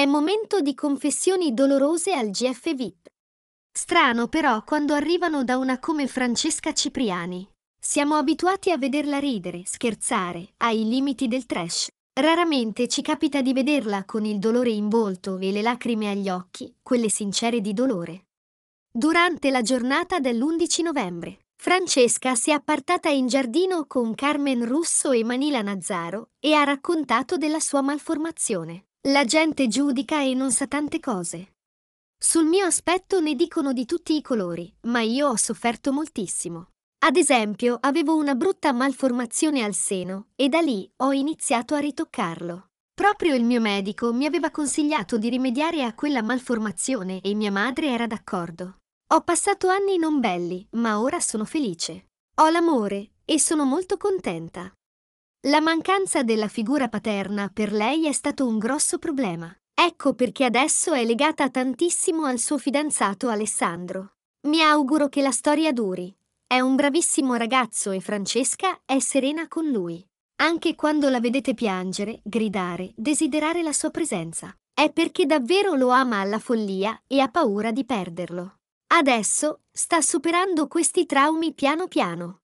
È momento di confessioni dolorose al GF VIP. Strano però quando arrivano da una come Francesca Cipriani. Siamo abituati a vederla ridere, scherzare, ai limiti del trash. Raramente ci capita di vederla con il dolore in volto e le lacrime agli occhi, quelle sincere di dolore. Durante la giornata dell'11 novembre, Francesca si è appartata in giardino con Carmen Russo e Manila Nazzaro e ha raccontato della sua malformazione. La gente giudica e non sa tante cose. Sul mio aspetto ne dicono di tutti i colori, ma io ho sofferto moltissimo. Ad esempio, avevo una brutta malformazione al seno e da lì ho iniziato a ritoccarlo. Proprio il mio medico mi aveva consigliato di rimediare a quella malformazione e mia madre era d'accordo. Ho passato anni non belli, ma ora sono felice. Ho l'amore e sono molto contenta. La mancanza della figura paterna per lei è stato un grosso problema. Ecco perché adesso è legata tantissimo al suo fidanzato Alessandro. Mi auguro che la storia duri. È un bravissimo ragazzo e Francesca è serena con lui. Anche quando la vedete piangere, gridare, desiderare la sua presenza. È perché davvero lo ama alla follia e ha paura di perderlo. Adesso sta superando questi traumi piano piano.